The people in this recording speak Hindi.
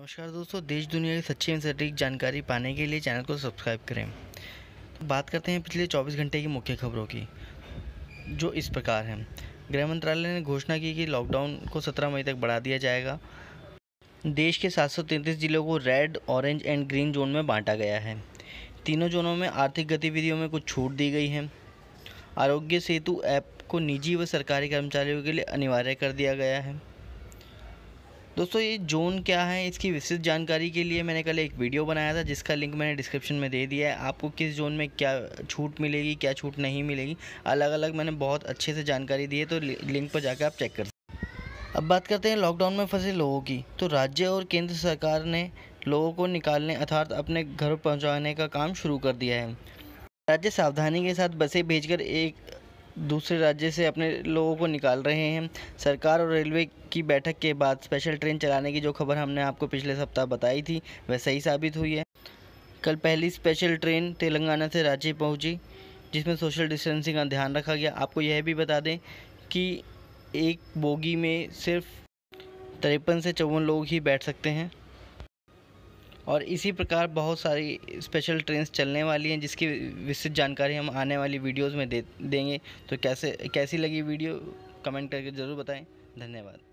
नमस्कार दोस्तों देश दुनिया की सच्ची एवं सटीक जानकारी पाने के लिए चैनल को सब्सक्राइब करें तो बात करते हैं पिछले 24 घंटे की मुख्य खबरों की जो इस प्रकार हैं गृह मंत्रालय ने घोषणा की कि लॉकडाउन को 17 मई तक बढ़ा दिया जाएगा देश के 733 जिलों को red orange and green zone में बांटा गया है तीनों जोनों में आर्थिक गतिविधियों में कुछ छूट दी गई है आरोग्य सेतु ऐप को निजी व सरकारी कर्मचारियों के लिए अनिवार्य कर दिया गया है दोस्तों ये जोन क्या है इसकी विस्तृत जानकारी के लिए मैंने कल एक वीडियो बनाया था जिसका लिंक मैंने डिस्क्रिप्शन में दे दिया है आपको किस जोन में क्या छूट मिलेगी क्या छूट नहीं मिलेगी अलग अलग मैंने बहुत अच्छे से जानकारी दी है तो लिंक पर जाकर आप चेक कर सकते अब बात करते हैं लॉकडाउन में फंसे लोगों की तो राज्य और केंद्र सरकार ने लोगों को निकालने अर्थात अपने घर पहुँचाने का काम शुरू कर दिया है राज्य सावधानी के साथ बसें भेजकर एक दूसरे राज्य से अपने लोगों को निकाल रहे हैं सरकार और रेलवे की बैठक के बाद स्पेशल ट्रेन चलाने की जो खबर हमने आपको पिछले सप्ताह बताई थी वह सही साबित हुई है कल पहली स्पेशल ट्रेन तेलंगाना से रांची पहुंची जिसमें सोशल डिस्टेंसिंग का ध्यान रखा गया आपको यह भी बता दें कि एक बोगी में सिर्फ तिरपन से चौवन लोग ही बैठ सकते हैं और इसी प्रकार बहुत सारी स्पेशल ट्रेन चलने वाली हैं जिसकी विस्तृत जानकारी हम आने वाली वीडियोज़ में दे देंगे तो कैसे कैसी लगी वीडियो कमेंट करके ज़रूर बताएं धन्यवाद